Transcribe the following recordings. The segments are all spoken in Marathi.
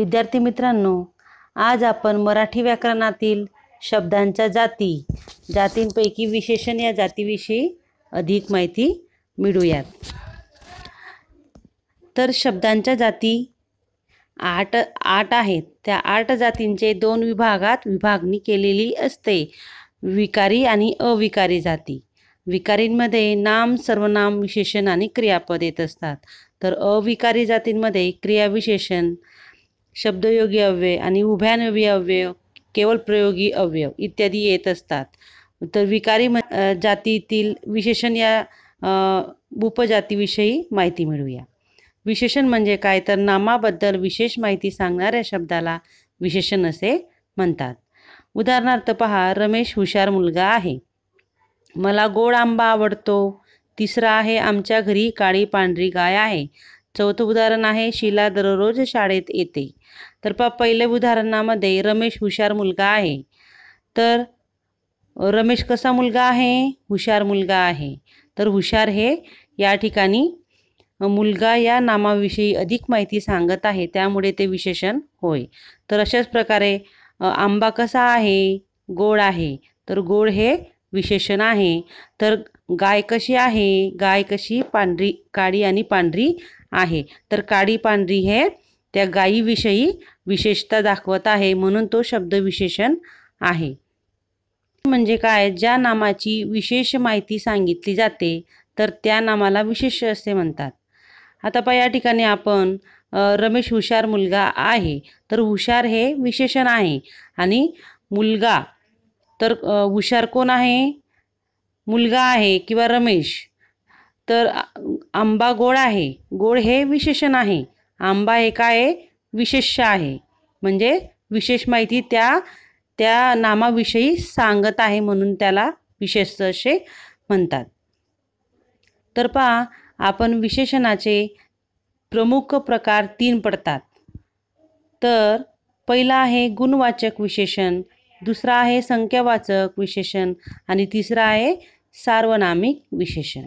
विद्यार्थी मित्रांनो आज आपण मराठी व्याकरणातील शब्दांच्या जाती जातींपैकी विशेषण या जातीविषयी अधिक माहिती मिळूयात तर शब्दांच्या जाती आठ आठ आहेत त्या आठ जातींचे दोन विभागात विभागणी केलेली असते विकारी आणि अविकारी जाती विकारींमध्ये नाम सर्वनाम विशेषण आणि क्रियापद येत असतात तर अविकारी जातींमध्ये क्रियाविशेषण शब्दयोगी अव्यय आणि उभ्यानवी अव्यय केवळ प्रयोगी अव्यय इत्यादी येत असतात तर विकारी जातीतील विशेषण या उपजातीविषयी माहिती मिळूया विशेषण म्हणजे काय तर नामाबद्दल विशेष माहिती सांगणाऱ्या शब्दाला विशेषण असे म्हणतात उदाहरणार्थ पहा रमेश हुशार मुलगा आहे मला गोड आंबा आवडतो तिसरा आहे आमच्या घरी काळी पांढरी गाय आहे चौथं उदाहरण आहे शिला दररोज शाळेत येते तर पा पहिल्या उदाहरणामध्ये रमेश हुशार मुलगा आहे तर रमेश कसा मुलगा आहे हुशार मुलगा आहे तर हुशार हे या ठिकाणी मुलगा या नामाविषयी अधिक माहिती सांगत आहे त्यामुळे ते विशेषण होय तर अशाच प्रकारे आंबा कसा आहे गोड आहे तर गोड हे विशेषण आहे तर गाय कशी आहे गाय कशी पांढरी काळी आणि पांढरी आहे तर काळी पांढरी हे त्या गायीविषयी विशेषता दाखवत आहे म्हणून तो शब्द विशेषण आहे म्हणजे काय ज्या नामाची विशेष माहिती सांगितली जाते तर त्या नामाला विशेष असे म्हणतात आता पहा या ठिकाणी आपण रमेश हुशार मुलगा आहे तर हुशार हे विशेषण आहे आणि मुलगा तर हुशार कोण आहे मुलगा आहे किंवा रमेश तर आंबा गोड आहे गोड हे विशेषण आहे आंबा हे काय विशेष आहे म्हणजे विशेष माहिती त्या त्या नामाविषयी सांगत आहे म्हणून त्याला विशेष असे म्हणतात तर पहा आपण विशेषणाचे प्रमुख प्रकार तीन पडतात तर पहिला आहे गुणवाचक विशेषण दुसरा आहे संख्यावाचक विशेषण आणि तिसरा आहे सार्वनामिक विशेषण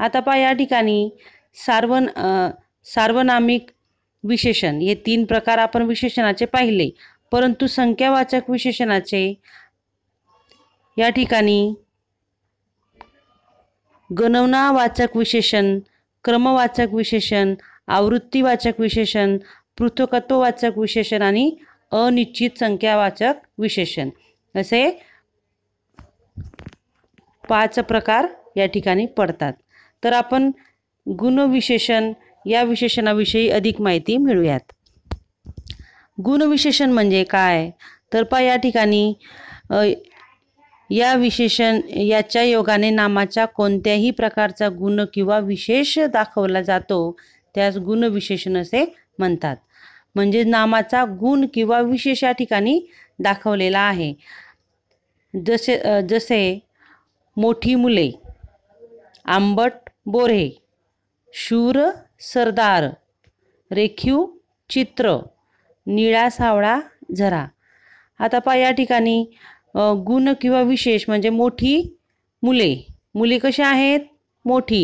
आता पहा या ठिकाणी सार्वन सार्वनामिक विशेषण हे तीन प्रकार आपण विशेषणाचे पाहिले परंतु संख्यावाचक विशेषणाचे या ठिकाणी गणनावाचक विशेषण क्रमवाचक विशेषण आवृत्तीवाचक विशेषण पृथकत्ववाचक विशेषण आणि अनिश्चित संख्यावाचक विशेषण असे पाच प्रकार या ठिकाणी पडतात तर आपण गुणविशेषण या विशेषणाविषयी अधिक माहिती मिळूयात गुणविशेषण म्हणजे काय तर पा या ठिकाणी या विशेषण याच्या योगाने नामाच्या कोणत्याही प्रकारचा गुण किंवा विशेष दाखवला जातो त्यास गुणविशेषण असे म्हणतात म्हणजे नामाचा गुण किंवा विशेष या ठिकाणी दाखवलेला आहे जसे जसे मोठी मुले आंबट बोरे शूर सरदार रेखीव चित्र निळा सावळा झरा आता पहा या ठिकाणी गुण किंवा विशेष म्हणजे मोठी मुले मुले कशी आहेत मोठी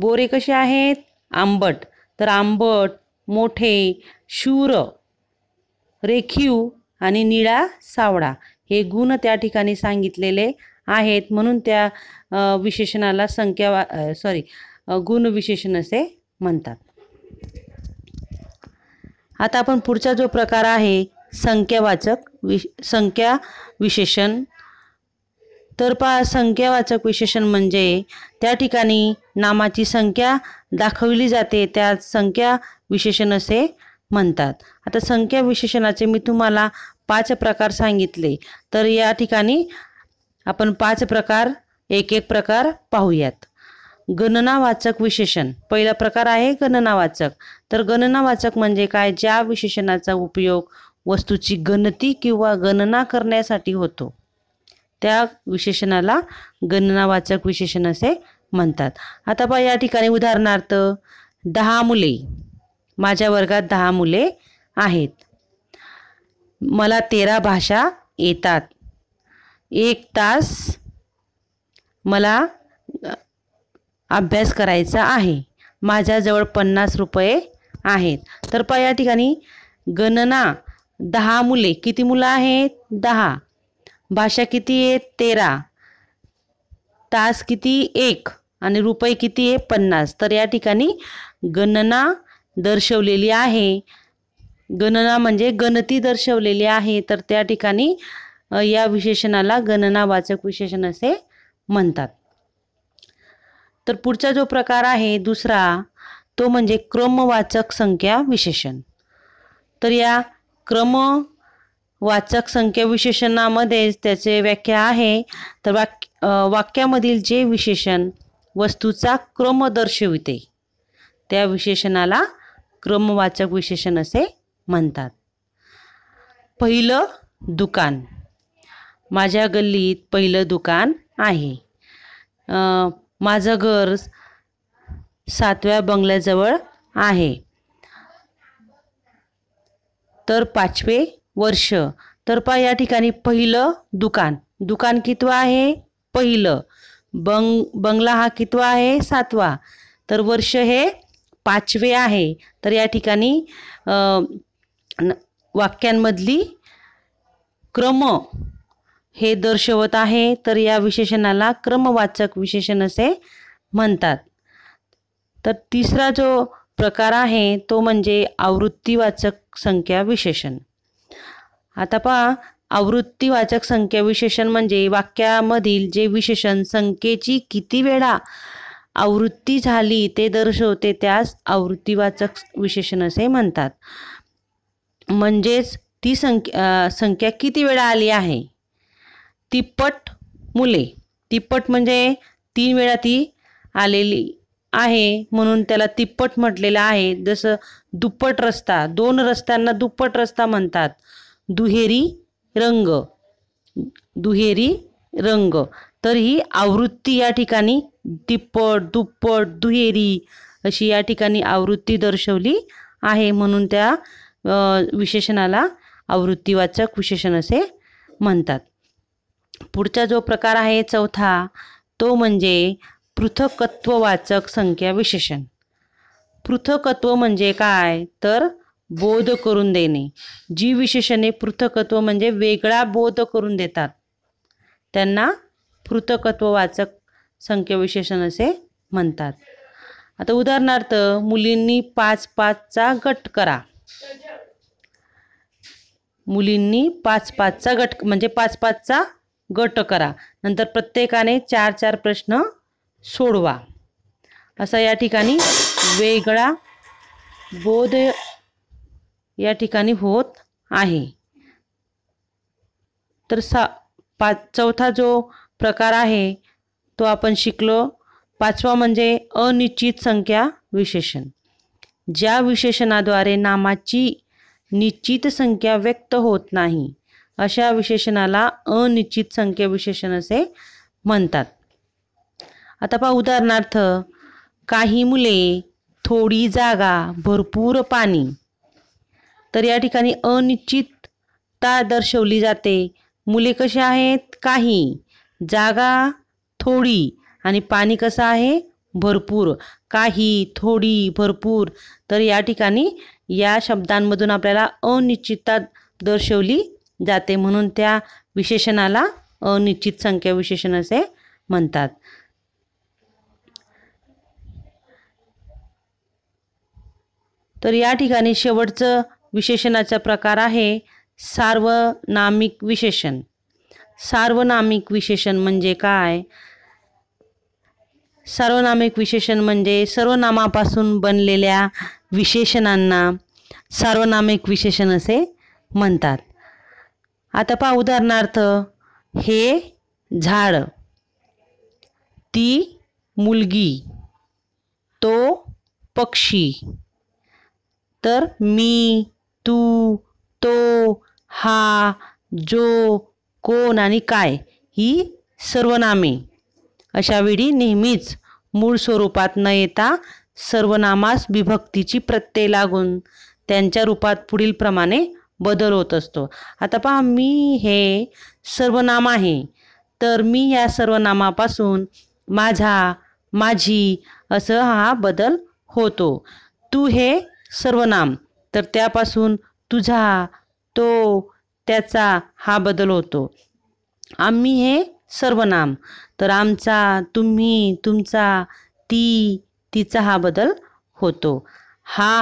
बोरे कसे आहेत आंबट तर आंबट मोठे शूर रेखीव आणि निळा सावळा हे गुण त्या ठिकाणी सांगितलेले आहेत म्हणून त्या विशेषणाला संख्या सॉरी विशेषण असे म्हणतात आता आपण पुढचा जो प्रकार आहे संख्यावाचक विश संख्या विशेषण तर पहा संख्यावाचक विशेषण म्हणजे त्या ठिकाणी नामाची संख्या दाखवली जाते त्या संख्या विशेषण असे म्हणतात आता संख्या विशेषणाचे मी तुम्हाला पाच प्रकार सांगितले तर या ठिकाणी आपण पाच प्रकार एक एक प्रकार पाहूयात गणनावाचक विशेषण पहिला प्रकार आहे गणनावाचक तर गणनावाचक म्हणजे काय ज्या विशेषणाचा उपयोग वस्तूची गणती किंवा गणना करण्यासाठी होतो त्या विशेषणाला गणनावाचक विशेषण असे म्हणतात आता पहा या ठिकाणी उदाहरणार्थ दहा मुले माझ्या वर्गात दहा मुले आहेत मला तेरा भाषा येतात एक तास मला अभ्यास करायचा आहे माझ्याजवळ पन्नास रुपये आहेत तर पहा या ठिकाणी गणना दहा मुले किती मुलं आहेत दहा भाषा किती आहे तेरा तास किती एक आणि रुपये किती आहे पन्नास तर या ठिकाणी गणना दर्शवलेली आहे गणना म्हणजे गणती दर्शवलेली आहे तर त्या ठिकाणी या विशेषणाला गणनावाचक विशेषण असे म्हणतात तर पुढचा जो प्रकार आहे दुसरा तो म्हणजे क्रमवाचक संख्या विशेषण तर या क्रमवाचक संख्या विशेषणामध्येच त्याचे व्याख्या आहे तर वाक्य वाक्यामधील जे विशेषण वस्तूचा क्रम दर्शविते त्या विशेषणाला क्रमवाचक विशेषण असे म्हणतात पहिलं दुकान माझ्या गल्लीत पहिलं दुकान आहे माझं घर सातव्या बंगल्याजवळ आहे तर पाचवे वर्ष तर पा या ठिकाणी पहिलं दुकान दुकान कितवं आहे पहिलं बंग बंगला हा कितवा आहे सातवा तर वर्ष हे पाचवे आहे तर या ठिकाणी वाक्यांमधली क्रम हे दर्शवत आहे तर या विशेषणाला क्रमवाचक विशेषण असे म्हणतात तर तिसरा जो प्रकार आहे तो म्हणजे आवृत्तीवाचक संख्या विशेषण आता पहा आवृत्तीवाचक संख्या विशेषण म्हणजे वाक्यामधील जे विशेषण संख्येची किती वेळा आवृत्ती झाली ते दर्शवते त्यास आवृत्तीवाचक विशेषण असे म्हणतात म्हणजेच ती संख्या संख्या किती वेळा आली आहे तिप्पट मुले तिप्पट म्हणजे तीन वेळा ती आलेली आहे म्हणून त्याला तिप्पट म्हटलेलं आहे जसं दुप्पट रस्ता दोन रस्त्यांना दुप्पट रस्ता म्हणतात दुहेरी रंग दुहेरी रंग तर ही आवृत्ती या ठिकाणी तिप्पट दुप्पट दुहेरी अशी या ठिकाणी आवृत्ती दर्शवली आहे म्हणून त्या विशेषणाला आवृत्तीवाचक विशेषण असे म्हणतात पुढचा जो प्रकार आहे चौथा तो म्हणजे पृथकत्ववाचक संख्या विशेषण पृथकत्व म्हणजे काय तर बोध करून देणे जी विशेषणे पृथकत्व म्हणजे वेगळा बोध करून देतात त्यांना पृथकत्ववाचक विशेषण असे म्हणतात आता उदाहरणार्थ मुलींनी पाच पाचचा गट करा मुलींनी पाच पाचचा गट म्हणजे पाच पाचचा गट करा नंतर प्रत्येकाने चार चार प्रश्न सोडवा असा या ठिकाणी वेगळा बोध या ठिकाणी होत आहे तर सा पाच चौथा जो प्रकार आहे तो आपण शिकलो पाचवा म्हणजे अनिश्चित संख्या विशेषण ज्या विशेषणाद्वारे नामाची निश्चित संख्या व्यक्त होत नाही अशा विशेषणाला अनिश्चित संख्या विशेषण असे म्हणतात आता पहा उदाहरणार्थ काही मुले थोडी जागा भरपूर पाणी तर या ठिकाणी अनिश्चितता दर्शवली जाते मुले कसे आहेत काही जागा थोडी आणि पाणी कसं आहे भरपूर काही थोडी भरपूर तर या ठिकाणी या शब्दांमधून आपल्याला अनिश्चितता दर्शवली जाते म्हणून त्या विशेषणाला अनिश्चित संख्या विशेषण असे म्हणतात तर या ठिकाणी शेवटचं विशेषणाचा प्रकार आहे सार्वनामिक विशेषण सार्वनामिक विशेषण म्हणजे काय सार्वनामिक विशेषण म्हणजे सर्वनामापासून बनलेल्या विशेषणांना सार्वनामिक विशेषण असे म्हणतात आता पहा उदाहरणार्थ हे झाड ती मुलगी तो पक्षी तर मी तू तो हा जो कोण आणि काय ही सर्वनामे अशा वेळी नेहमीच मूळ स्वरूपात न येता सर्वनामास विभक्तीची प्रत्यय लागून त्यांच्या रूपात प्रमाणे बदल होत असतो आता पहा मी हे सर्वनाम आहे तर मी या सर्वनामापासून माझा माझी असं हा बदल होतो तू हे सर्वनाम तर त्यापासून तुझा तो त्याचा हा बदल होतो आम्ही हे सर्वनाम तर आमचा तुम्ही तुमचा ती तिचा हा बदल होतो हा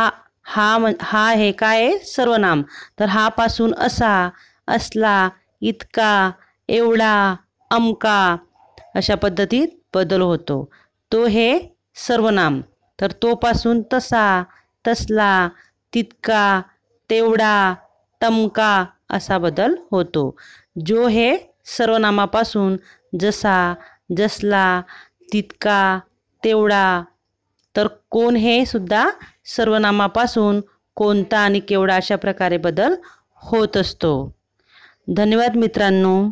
हा म्हण हा हे काय सर्वनाम तर हा पासून असा असला इतका एवढा अमका अशा पद्धतीत बदल होतो तो हे सर्वनाम तर तो पासून तसा तसला तितका तेवढा तमका असा बदल होतो जो हे सर्वनामापासून जसा जसला तितका तेवढा तर कोण हे सुद्धा सर्वनामापासून कोणता आणि केवढा अशा प्रकारे बदल होत असतो धन्यवाद मित्रांनो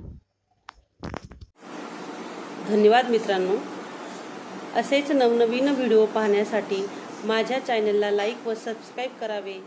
धन्यवाद मित्रांनो असेच नवनवीन व्हिडिओ पाहण्यासाठी माझ्या चॅनलला लाईक व सबस्क्राईब करावे